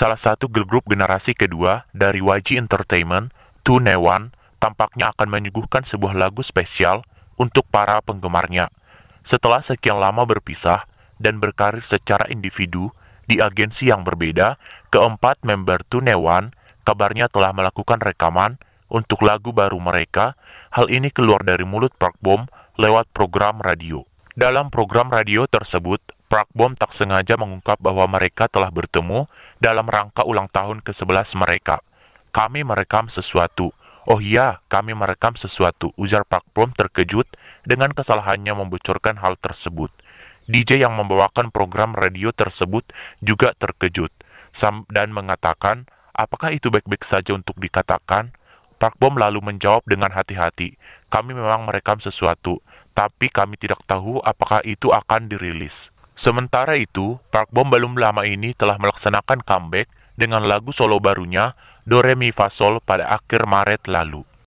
Salah satu grup generasi kedua dari YG Entertainment, Two One, tampaknya akan menyuguhkan sebuah lagu spesial untuk para penggemarnya. Setelah sekian lama berpisah dan berkarir secara individu di agensi yang berbeda, keempat member Two One kabarnya telah melakukan rekaman untuk lagu baru mereka. Hal ini keluar dari mulut Park Bom lewat program radio. Dalam program radio tersebut, Prakbom tak sengaja mengungkap bahwa mereka telah bertemu dalam rangka ulang tahun ke-11 mereka. Kami merekam sesuatu. Oh iya, kami merekam sesuatu, ujar Prakbom terkejut dengan kesalahannya membocorkan hal tersebut. DJ yang membawakan program radio tersebut juga terkejut dan mengatakan, apakah itu baik-baik saja untuk dikatakan? Prakbom lalu menjawab dengan hati-hati, kami memang merekam sesuatu, tapi kami tidak tahu apakah itu akan dirilis. Sementara itu, Park Bom belum lama ini telah melaksanakan comeback dengan lagu solo barunya Do Re Mi Fa Sol pada akhir Maret lalu.